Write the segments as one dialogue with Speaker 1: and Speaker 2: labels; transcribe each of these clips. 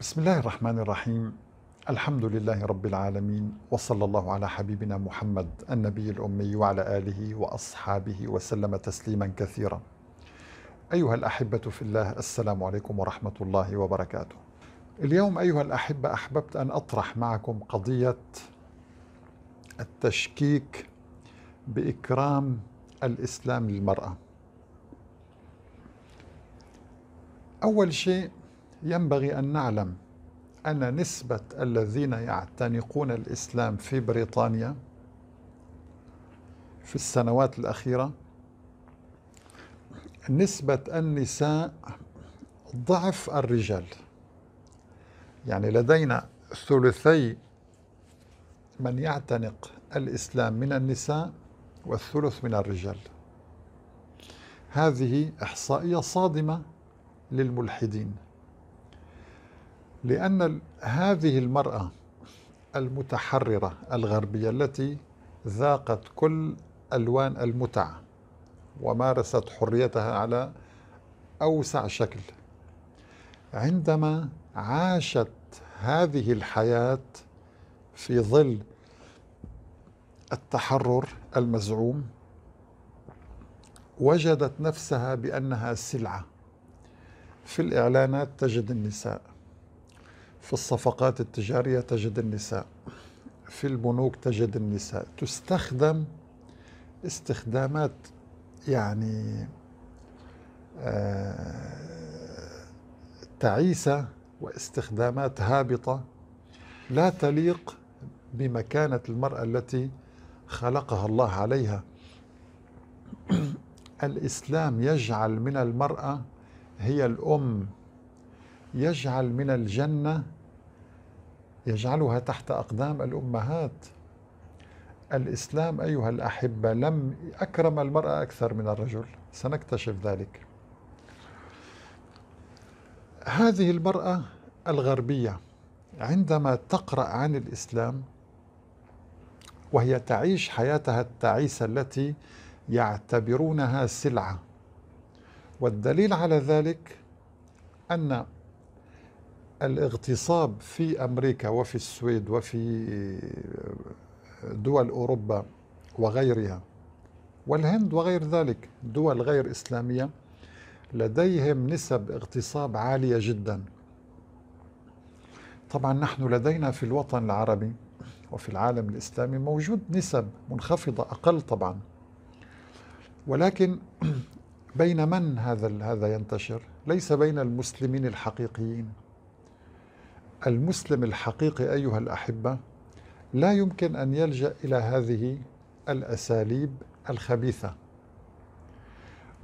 Speaker 1: بسم الله الرحمن الرحيم الحمد لله رب العالمين وصلى الله على حبيبنا محمد النبي الأمي وعلى آله وأصحابه وسلم تسليما كثيرا أيها الأحبة في الله السلام عليكم ورحمة الله وبركاته اليوم أيها الأحبة أحببت أن أطرح معكم قضية التشكيك بإكرام الإسلام للمرأة أول شيء ينبغي أن نعلم أن نسبة الذين يعتنقون الإسلام في بريطانيا في السنوات الأخيرة نسبة النساء ضعف الرجال يعني لدينا ثلثي من يعتنق الإسلام من النساء والثلث من الرجال هذه إحصائية صادمة للملحدين لأن هذه المرأة المتحررة الغربية التي ذاقت كل ألوان المتع ومارست حريتها على أوسع شكل عندما عاشت هذه الحياة في ظل التحرر المزعوم وجدت نفسها بأنها سلعة في الإعلانات تجد النساء في الصفقات التجارية تجد النساء في البنوك تجد النساء تستخدم استخدامات يعني آه، تعيسة واستخدامات هابطة لا تليق بمكانة المرأة التي خلقها الله عليها الإسلام يجعل من المرأة هي الأم يجعل من الجنة يجعلها تحت أقدام الأمهات الإسلام أيها الأحبة لم أكرم المرأة أكثر من الرجل سنكتشف ذلك هذه المرأة الغربية عندما تقرأ عن الإسلام وهي تعيش حياتها التعيسة التي يعتبرونها سلعة والدليل على ذلك أن الاغتصاب في امريكا وفي السويد وفي آه، دول اوروبا وغيرها والهند وغير ذلك دول غير اسلاميه لديهم نسب اغتصاب عاليه جدا طبعا نحن لدينا في الوطن العربي وفي العالم الاسلامي موجود نسب منخفضه اقل طبعا ولكن بين من هذا هذا ينتشر ليس بين المسلمين الحقيقيين المسلم الحقيقي أيها الأحبة لا يمكن أن يلجأ إلى هذه الأساليب الخبيثة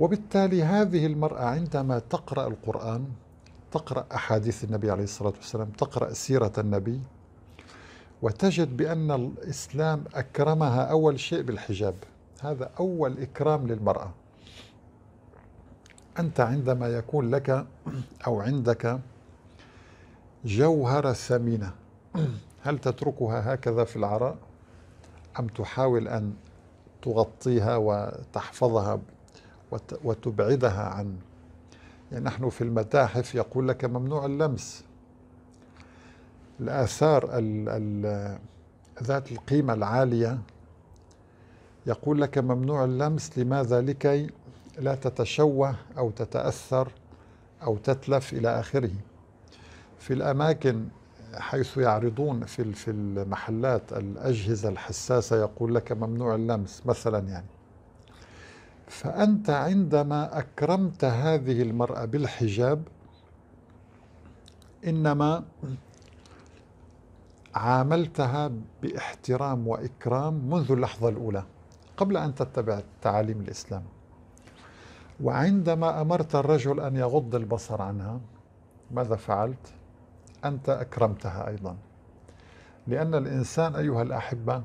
Speaker 1: وبالتالي هذه المرأة عندما تقرأ القرآن تقرأ أحاديث النبي عليه الصلاة والسلام تقرأ سيرة النبي وتجد بأن الإسلام أكرمها أول شيء بالحجاب هذا أول إكرام للمرأة أنت عندما يكون لك أو عندك جوهرة ثمينة هل تتركها هكذا في العراء أم تحاول أن تغطيها وتحفظها وتبعدها عن يعني نحن في المتاحف يقول لك ممنوع اللمس الآثار الـ الـ ذات القيمة العالية يقول لك ممنوع اللمس لماذا لكي لا تتشوه أو تتأثر أو تتلف إلى آخره في الأماكن حيث يعرضون في في المحلات الأجهزة الحساسة يقول لك ممنوع اللمس مثلا يعني فأنت عندما أكرمت هذه المرأة بالحجاب إنما عاملتها باحترام وإكرام منذ اللحظة الأولى قبل أن تتبع تعاليم الإسلام وعندما أمرت الرجل أن يغض البصر عنها ماذا فعلت؟ أنت أكرمتها أيضا لأن الإنسان أيها الأحبة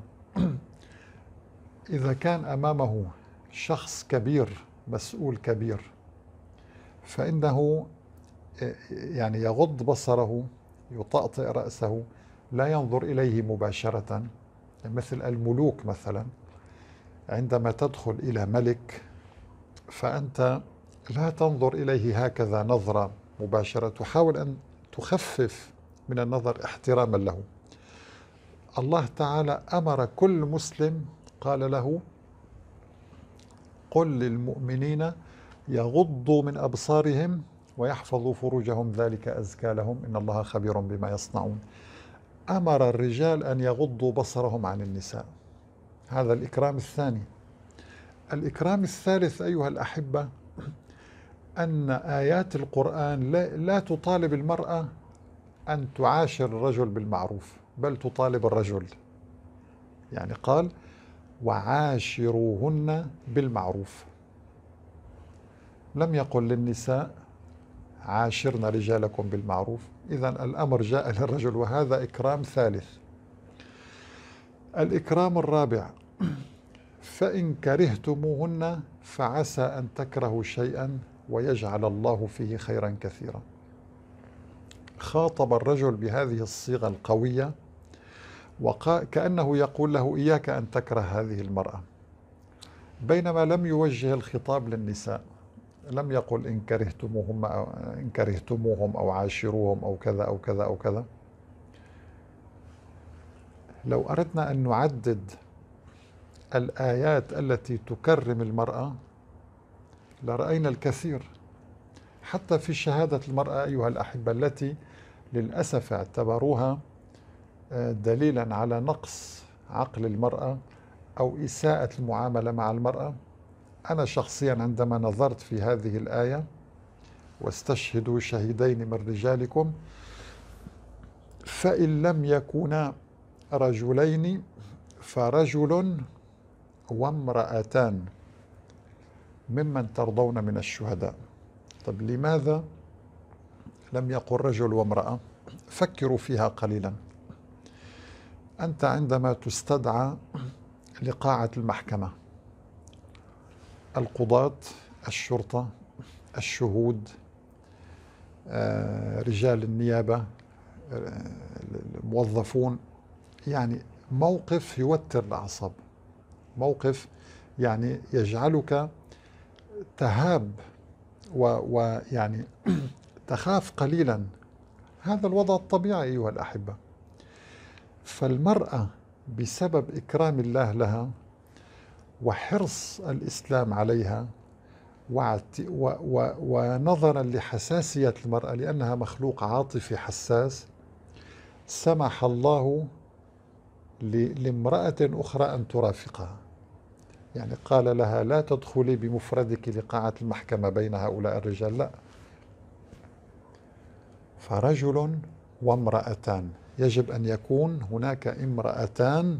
Speaker 1: إذا كان أمامه شخص كبير مسؤول كبير فإنه آه، يعني يغض بصره يطأطئ رأسه لا ينظر إليه مباشرة مثل الملوك مثلا عندما تدخل إلى ملك فأنت لا تنظر إليه هكذا نظرة مباشرة تحاول أن تخفف من النظر احتراما له الله تعالى امر كل مسلم قال له قل للمؤمنين يغضوا من ابصارهم ويحفظوا فروجهم ذلك ازكى لهم ان الله خبير بما يصنعون امر الرجال ان يغضوا بصرهم عن النساء هذا الاكرام الثاني الاكرام الثالث ايها الاحبه أن آيات القرآن لا تطالب المرأة أن تعاشر الرجل بالمعروف بل تطالب الرجل يعني قال وعاشروهن بالمعروف لم يقل للنساء عاشرن رجالكم بالمعروف إذا الأمر جاء للرجل وهذا إكرام ثالث الإكرام الرابع فإن كرهتموهن فعسى أن تكرهوا شيئا ويجعل الله فيه خيرا كثيرا خاطب الرجل بهذه الصيغه القويه وكانه يقول له اياك ان تكره هذه المراه بينما لم يوجه الخطاب للنساء لم يقل إن كرهتموهم أو إن كرهتموهم أو عاشروهم أو كذا أو كذا أو كذا لو أردنا أن نعدد الآيات التي تكرم المرأة لرأينا الكثير حتى في شهادة المرأة أيها الأحبة التي للأسف اعتبروها آه، دليلا على نقص عقل المرأة أو إساءة المعاملة مع المرأة أنا شخصيا عندما نظرت في هذه الآية واستشهدوا شهيدين من رجالكم فإن لم يكونا رجلين فرجل وامرأتان ممن ترضون من الشهداء طب لماذا لم يقل رجل وامرأة فكروا فيها قليلا أنت عندما تستدعى لقاعة المحكمة القضاة الشرطة الشهود آه، رجال النيابة آه، الموظفون يعني موقف يوتر الأعصاب موقف يعني يجعلك تهاب ويعني تخاف قليلا هذا الوضع الطبيعي أيها الأحبة فالمرأة بسبب إكرام الله لها وحرص الإسلام عليها ونظرا لحساسية المرأة لأنها مخلوق عاطفي حساس سمح الله لامرأة أخرى أن ترافقها يعني قال لها لا تدخلي بمفردك لقاعة المحكمة بين هؤلاء الرجال لا فرجل وامرأتان يجب أن يكون هناك امرأتان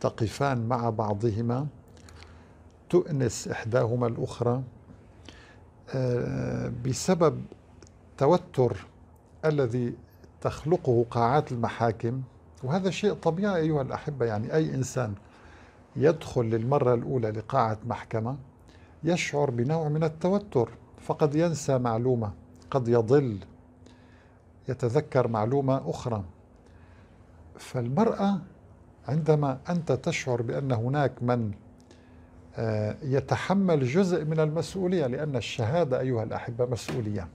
Speaker 1: تقفان مع بعضهما تؤنس إحداهما الأخرى آه، بسبب التوتر الذي تخلقه قاعات المحاكم وهذا شيء طبيعي أيها الأحبة يعني أي إنسان يدخل للمرة الأولى لقاعة محكمة يشعر بنوع من التوتر فقد ينسى معلومة قد يضل يتذكر معلومة أخرى فالمرأة عندما أنت تشعر بأن هناك من آه، يتحمل جزء من المسؤولية لأن الشهادة أيها الأحبة مسؤولية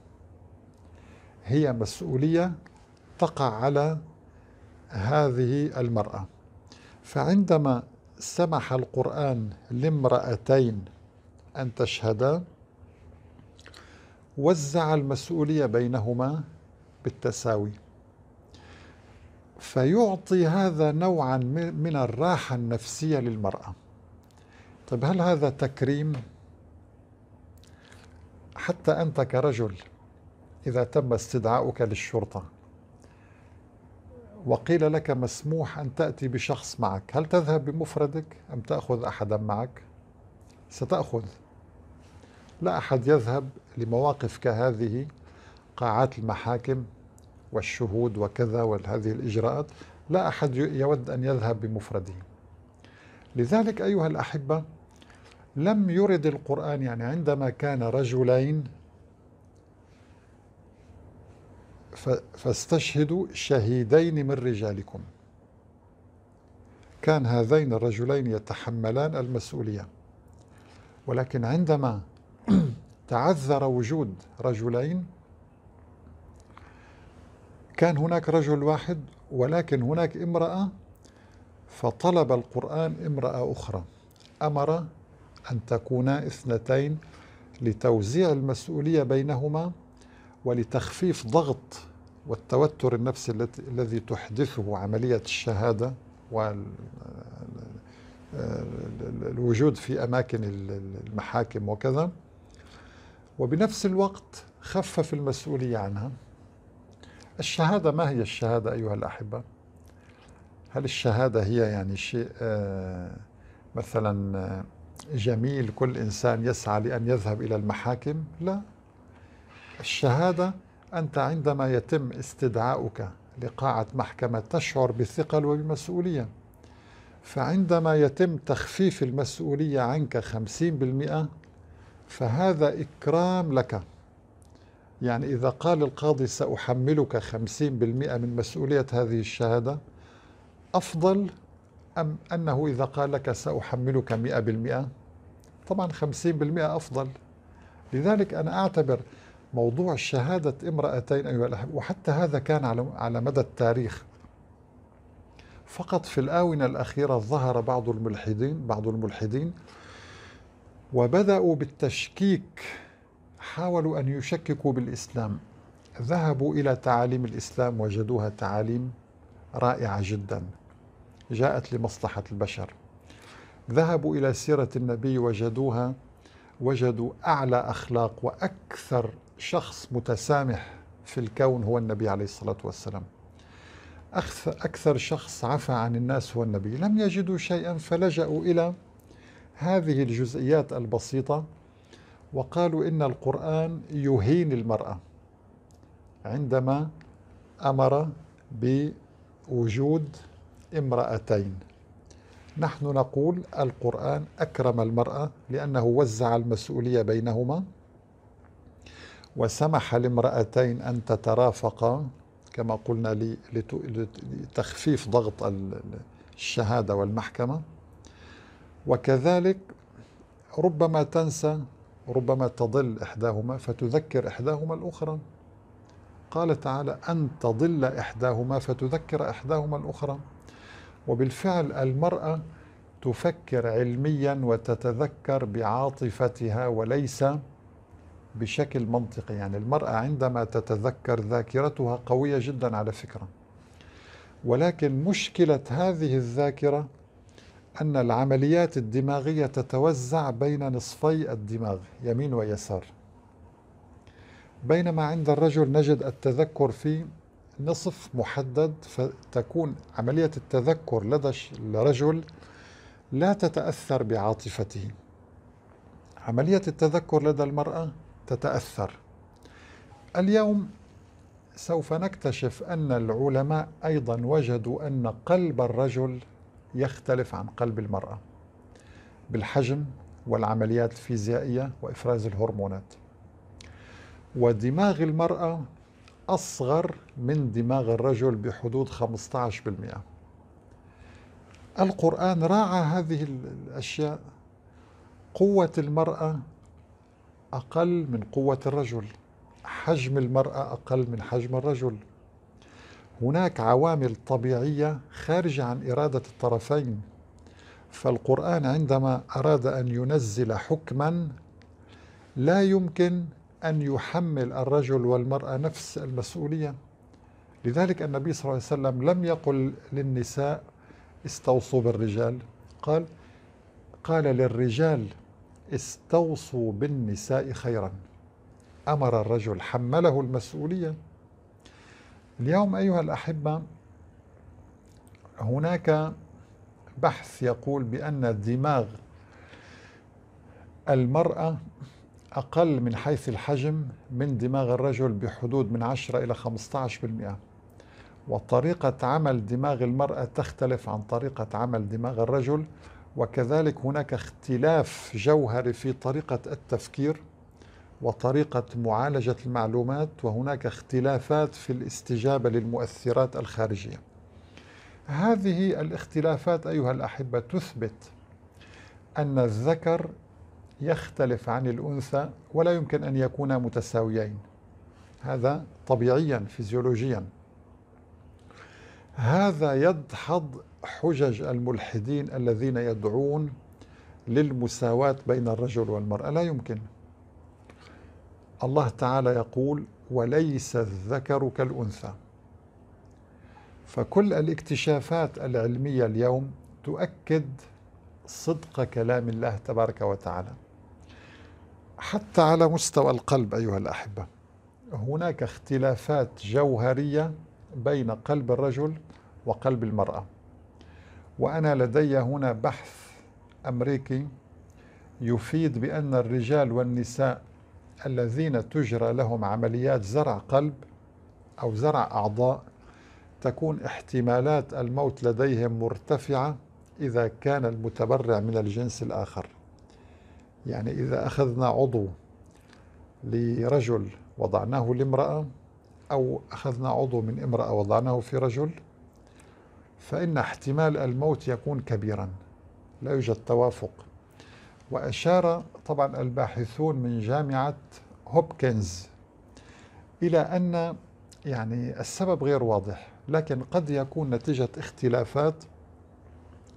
Speaker 1: هي مسؤولية تقع على هذه المرأة فعندما سمح القرآن لامرأتين أن تشهدا وزع المسؤولية بينهما بالتساوي فيعطي هذا نوعا من الراحة النفسية للمرأة طيب هل هذا تكريم؟ حتى أنت كرجل إذا تم استدعاؤك للشرطة وقيل لك مسموح أن تأتي بشخص معك هل تذهب بمفردك أم تأخذ أحدا معك ستأخذ لا أحد يذهب لمواقف كهذه قاعات المحاكم والشهود وكذا وهذه الإجراءات لا أحد يود أن يذهب بمفرده لذلك أيها الأحبة لم يرد القرآن يعني عندما كان رجلين فاستشهدوا شهيدين من رجالكم كان هذين الرجلين يتحملان المسؤولية ولكن عندما تعذر وجود رجلين كان هناك رجل واحد ولكن هناك امرأة فطلب القرآن امرأة أخرى أمر أن تكونا اثنتين لتوزيع المسؤولية بينهما ولتخفيف ضغط والتوتر النفسي الذي تحدثه عملية الشهادة والوجود في أماكن المحاكم وكذا وبنفس الوقت خفف المسؤولية عنها الشهادة ما هي الشهادة أيها الأحبة؟ هل الشهادة هي يعني شيء آه، مثلا آه، جميل كل إنسان يسعى لأن يذهب إلى المحاكم؟ لا الشهادة أنت عندما يتم استدعاؤك لقاعة محكمة تشعر بثقل وبمسؤولية فعندما يتم تخفيف المسؤولية عنك 50% فهذا إكرام لك يعني إذا قال القاضي سأحملك 50% من مسؤولية هذه الشهادة أفضل أم أنه إذا قال لك سأحملك 100% طبعا 50% أفضل لذلك أنا أعتبر موضوع شهادة امرأتين أيها الأحبة وحتى هذا كان على, على مدى التاريخ فقط في الآونة الأخيرة ظهر بعض الملحدين بعض الملحدين وبدأوا بالتشكيك حاولوا أن يشككوا بالإسلام ذهبوا إلى تعاليم الإسلام وجدوها تعاليم رائعة جدا جاءت لمصلحة البشر ذهبوا إلى سيرة النبي وجدوها وجدوا أعلى أخلاق وأكثر شخص متسامح في الكون هو النبي عليه الصلاة والسلام أكثر شخص عفى عن الناس هو النبي لم يجدوا شيئا فلجأوا إلى هذه الجزئيات البسيطة وقالوا إن القرآن يهين المرأة عندما أمر بوجود امرأتين نحن نقول القرآن أكرم المرأة لأنه وزع المسؤولية بينهما وسمح لامرأتين أن تترافقا كما قلنا لتخفيف ضغط الشهادة والمحكمة وكذلك ربما تنسى ربما تضل إحداهما فتذكر إحداهما الأخرى قال تعالى أن تضل إحداهما فتذكر إحداهما الأخرى وبالفعل المرأة تفكر علميا وتتذكر بعاطفتها وليس بشكل منطقي يعني المرأة عندما تتذكر ذاكرتها قوية جدا على فكرة ولكن مشكلة هذه الذاكرة أن العمليات الدماغية تتوزع بين نصفي الدماغ يمين ويسار بينما عند الرجل نجد التذكر في نصف محدد فتكون عملية التذكر لدى الرجل لا تتأثر بعاطفته عملية التذكر لدى المرأة تتأثر اليوم سوف نكتشف أن العلماء أيضا وجدوا أن قلب الرجل يختلف عن قلب المرأة بالحجم والعمليات الفيزيائية وإفراز الهرمونات ودماغ المرأة أصغر من دماغ الرجل بحدود 15% القرآن راعى هذه الأشياء قوة المرأة أقل من قوة الرجل حجم المرأة أقل من حجم الرجل هناك عوامل طبيعية خارجة عن إرادة الطرفين فالقرآن عندما أراد أن ينزل حكما لا يمكن أن يحمل الرجل والمرأة نفس المسؤولية لذلك النبي صلى الله عليه وسلم لم يقل للنساء استوصوا بالرجال قال قال للرجال استوصوا بالنساء خيرا أمر الرجل حمله المسؤولية اليوم أيها الأحبة هناك بحث يقول بأن دماغ المرأة أقل من حيث الحجم من دماغ الرجل بحدود من 10 إلى 15% وطريقة عمل دماغ المرأة تختلف عن طريقة عمل دماغ الرجل وكذلك هناك اختلاف جوهري في طريقة التفكير وطريقة معالجة المعلومات وهناك اختلافات في الاستجابة للمؤثرات الخارجية. هذه الاختلافات أيها الأحبة تثبت أن الذكر يختلف عن الأنثى ولا يمكن أن يكونا متساويين. هذا طبيعيا فيزيولوجيا. هذا يدحض حجج الملحدين الذين يدعون للمساواة بين الرجل والمرأة لا يمكن الله تعالى يقول وليس الذكر كالأنثى فكل الاكتشافات العلمية اليوم تؤكد صدق كلام الله تبارك وتعالى حتى على مستوى القلب أيها الأحبة هناك اختلافات جوهرية بين قلب الرجل وقلب المرأة وأنا لدي هنا بحث أمريكي يفيد بأن الرجال والنساء الذين تجرى لهم عمليات زرع قلب أو زرع أعضاء تكون احتمالات الموت لديهم مرتفعة إذا كان المتبرع من الجنس الآخر يعني إذا أخذنا عضو لرجل وضعناه لامرأة أو أخذنا عضو من امرأة وضعناه في رجل فإن احتمال الموت يكون كبيرا لا يوجد توافق وأشار طبعا الباحثون من جامعة هوبكنز إلى أن يعني السبب غير واضح لكن قد يكون نتيجة اختلافات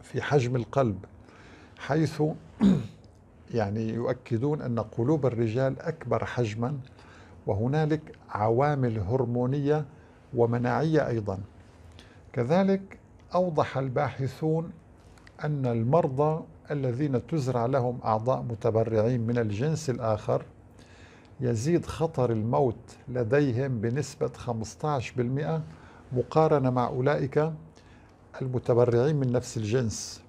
Speaker 1: في حجم القلب حيث يعني يؤكدون أن قلوب الرجال أكبر حجما وهنالك عوامل هرمونية ومناعية أيضا كذلك أوضح الباحثون أن المرضى الذين تزرع لهم أعضاء متبرعين من الجنس الآخر يزيد خطر الموت لديهم بنسبة 15% مقارنة مع أولئك المتبرعين من نفس الجنس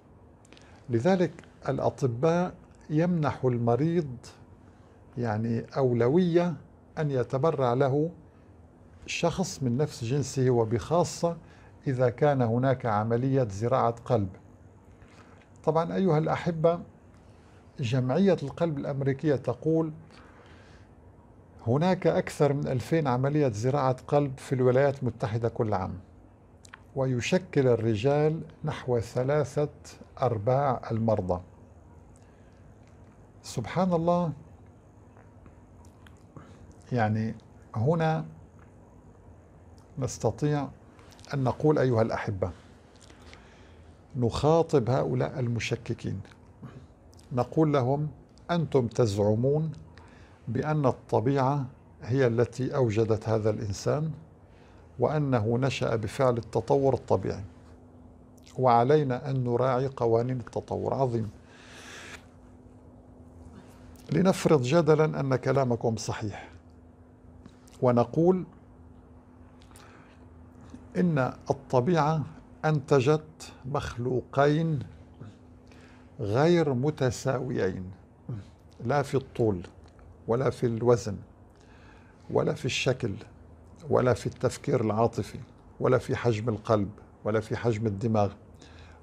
Speaker 1: لذلك الأطباء يمنحوا المريض يعني أولوية أن يتبرع له شخص من نفس جنسه وبخاصة إذا كان هناك عملية زراعة قلب طبعا أيها الأحبة جمعية القلب الأمريكية تقول هناك أكثر من 2000 عملية زراعة قلب في الولايات المتحدة كل عام ويشكل الرجال نحو ثلاثة أرباع المرضى سبحان الله يعني هنا نستطيع أن نقول أيها الأحبة نخاطب هؤلاء المشككين نقول لهم أنتم تزعمون بأن الطبيعة هي التي أوجدت هذا الإنسان وأنه نشأ بفعل التطور الطبيعي وعلينا أن نراعي قوانين التطور عظيم لنفرض جدلا أن كلامكم صحيح ونقول إن الطبيعة أنتجت مخلوقين غير متساويين لا في الطول ولا في الوزن ولا في الشكل ولا في التفكير العاطفي ولا في حجم القلب ولا في حجم الدماغ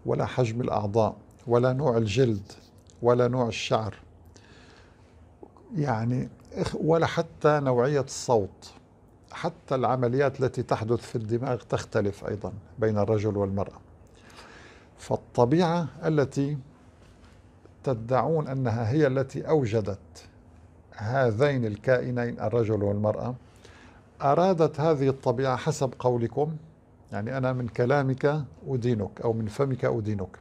Speaker 1: ولا حجم الأعضاء ولا نوع الجلد ولا نوع الشعر يعني ولا حتى نوعية الصوت حتى العمليات التي تحدث في الدماغ تختلف ايضا بين الرجل والمراه فالطبيعه التي تدعون انها هي التي اوجدت هذين الكائنين الرجل والمراه ارادت هذه الطبيعه حسب قولكم يعني انا من كلامك ادينك او من فمك ادينك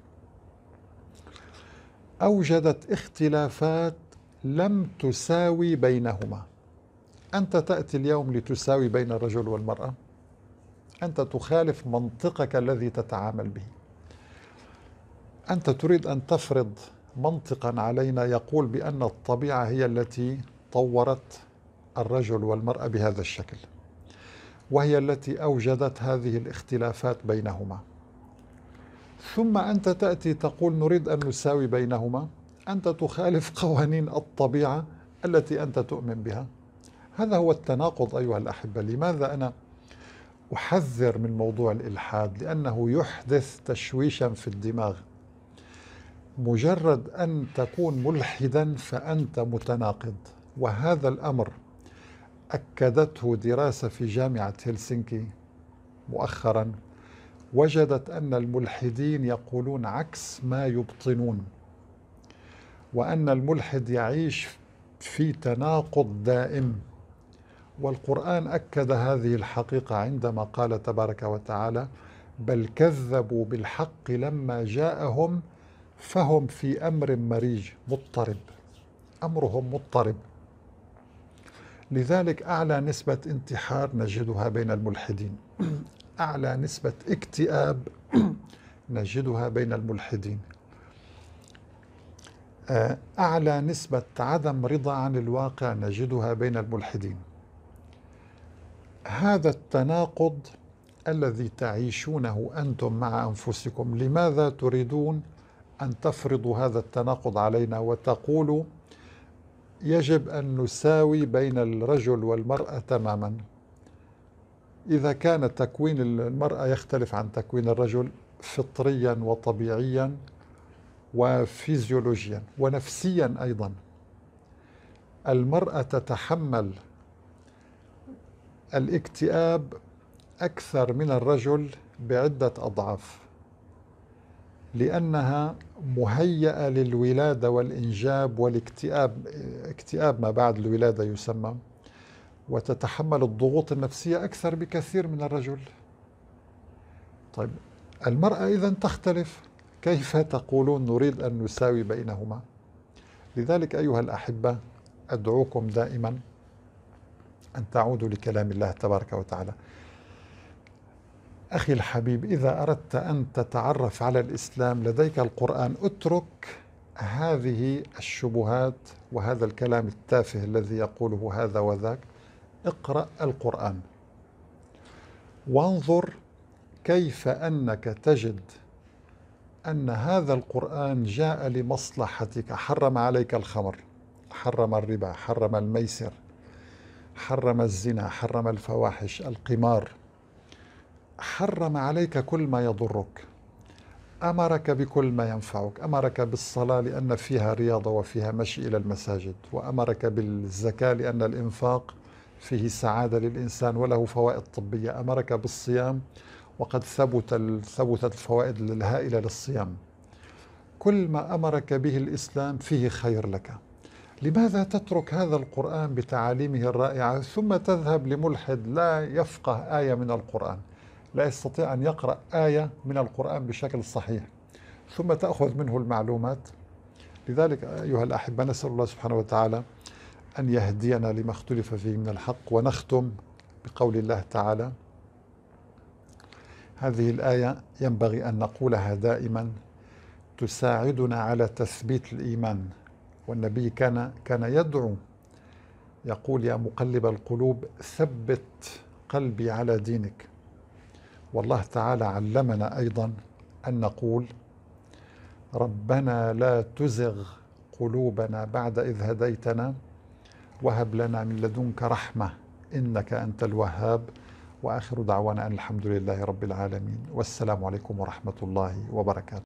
Speaker 1: اوجدت اختلافات لم تساوي بينهما أنت تأتي اليوم لتساوي بين الرجل والمرأة أنت تخالف منطقك الذي تتعامل به أنت تريد أن تفرض منطقا علينا يقول بأن الطبيعة هي التي طورت الرجل والمرأة بهذا الشكل وهي التي أوجدت هذه الاختلافات بينهما ثم أنت تأتي تقول نريد أن نساوي بينهما أنت تخالف قوانين الطبيعة التي أنت تؤمن بها هذا هو التناقض أيها الأحبة لماذا أنا أحذر من موضوع الإلحاد لأنه يحدث تشويشا في الدماغ مجرد أن تكون ملحدا فأنت متناقض وهذا الأمر أكدته دراسة في جامعة هلسنكي مؤخرا وجدت أن الملحدين يقولون عكس ما يبطنون وأن الملحد يعيش في تناقض دائم والقرآن أكد هذه الحقيقة عندما قال تبارك وتعالى بل كذبوا بالحق لما جاءهم فهم في أمر مريج مضطرب أمرهم مضطرب لذلك أعلى نسبة انتحار نجدها بين الملحدين أعلى نسبة اكتئاب نجدها بين الملحدين آه، أعلى نسبة عدم رضا عن الواقع نجدها بين الملحدين هذا التناقض الذي تعيشونه انتم مع انفسكم لماذا تريدون ان تفرضوا هذا التناقض علينا وتقولوا يجب ان نساوي بين الرجل والمراه تماما اذا كان تكوين المراه يختلف عن تكوين الرجل فطريا وطبيعيا وفيزيولوجيا ونفسيا ايضا المراه تتحمل الاكتئاب أكثر من الرجل بعدة أضعاف لأنها مهيئة للولادة والإنجاب والاكتئاب اكتئاب ما بعد الولادة يسمى وتتحمل الضغوط النفسية أكثر بكثير من الرجل طيب المرأة إذا تختلف كيف تقولون نريد أن نساوي بينهما لذلك أيها الأحبة أدعوكم دائما أن تعودوا لكلام الله تبارك وتعالى أخي الحبيب إذا أردت أن تتعرف على الإسلام لديك القرآن اترك هذه الشبهات وهذا الكلام التافه الذي يقوله هذا وذاك اقرأ القرآن وانظر كيف أنك تجد أن هذا القرآن جاء لمصلحتك حرم عليك الخمر حرم الربا حرم الميسر حرم الزنا حرم الفواحش القمار حرم عليك كل ما يضرك أمرك بكل ما ينفعك أمرك بالصلاة لأن فيها رياضة وفيها مشي إلى المساجد وأمرك بالزكاة لأن الإنفاق فيه سعادة للإنسان وله فوائد طبية أمرك بالصيام وقد ثبت ثبتت الفوائد الهائلة للصيام كل ما أمرك به الإسلام فيه خير لك لماذا تترك هذا القرآن بتعاليمه الرائعة ثم تذهب لملحد لا يفقه آية من القرآن لا يستطيع أن يقرأ آية من القرآن بشكل صحيح ثم تأخذ منه المعلومات لذلك أيها الأحبة نسأل الله سبحانه وتعالى أن يهدينا لما اختلف فيه من الحق ونختم بقول الله تعالى هذه الآية ينبغي أن نقولها دائما تساعدنا على تثبيت الإيمان والنبي كان كان يدعو يقول يا مقلب القلوب ثبت قلبي على دينك والله تعالى علمنا ايضا ان نقول ربنا لا تزغ قلوبنا بعد اذ هديتنا وهب لنا من لدنك رحمه انك انت الوهاب واخر دعوانا ان الحمد لله رب العالمين والسلام عليكم ورحمه الله وبركاته